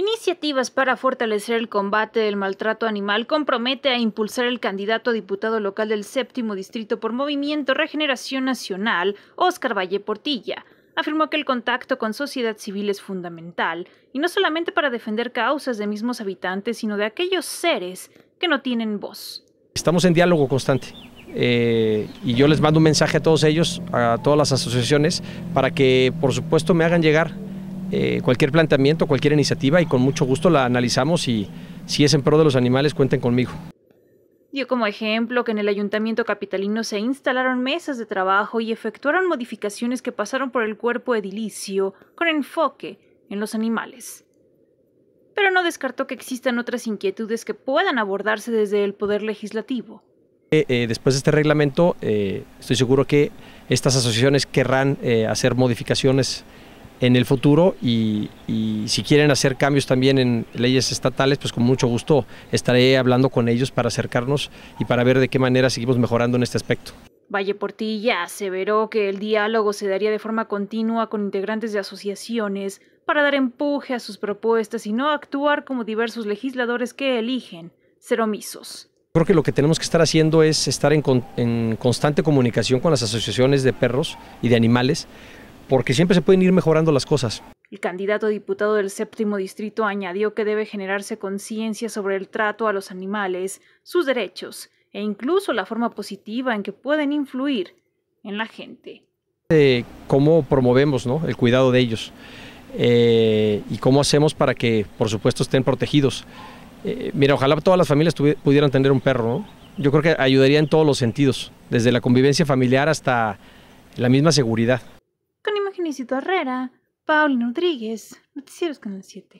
Iniciativas para fortalecer el combate del maltrato animal compromete a impulsar el candidato a diputado local del séptimo distrito por Movimiento Regeneración Nacional, Oscar Valle Portilla. Afirmó que el contacto con sociedad civil es fundamental, y no solamente para defender causas de mismos habitantes, sino de aquellos seres que no tienen voz. Estamos en diálogo constante. Eh, y yo les mando un mensaje a todos ellos, a todas las asociaciones, para que por supuesto me hagan llegar eh, cualquier planteamiento, cualquier iniciativa y con mucho gusto la analizamos y si es en pro de los animales, cuenten conmigo. Dio como ejemplo que en el ayuntamiento capitalino se instalaron mesas de trabajo y efectuaron modificaciones que pasaron por el cuerpo edilicio con enfoque en los animales. Pero no descartó que existan otras inquietudes que puedan abordarse desde el Poder Legislativo. Eh, eh, después de este reglamento, estoy seguro que estas asociaciones querrán hacer modificaciones en el futuro y, si quieren hacer cambios también en leyes estatales, pues con mucho gusto estaré hablando con ellos para acercarnos y para ver de qué manera seguimos mejorando en este aspecto. Valle Portilla aseveró que el diálogo se daría de forma continua con integrantes de asociaciones para dar empuje a sus propuestas y no actuar como diversos legisladores que eligen ser omisos. Creo que lo que tenemos que estar haciendo es estar en constante comunicación con las asociaciones de perros y de animales porque siempre se pueden ir mejorando las cosas. El candidato diputado del séptimo distrito añadió que debe generarse conciencia sobre el trato a los animales, sus derechos e incluso la forma positiva en que pueden influir en la gente. Eh, ¿Cómo promovemos el cuidado de ellos? Eh, ¿Y cómo hacemos para que, por supuesto, estén protegidos? Eh, mira, ojalá todas las familias pudieran tener un perro. Yo creo que ayudaría en todos los sentidos, desde la convivencia familiar hasta la misma seguridad. Génesis Herrera, Paulina Rodríguez, Noticieros Canal 7.